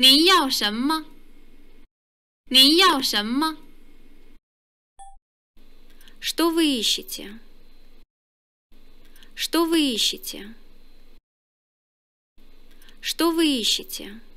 您要什么？您要什么？Что вы ищете? Что вы ищете? Что вы ищете?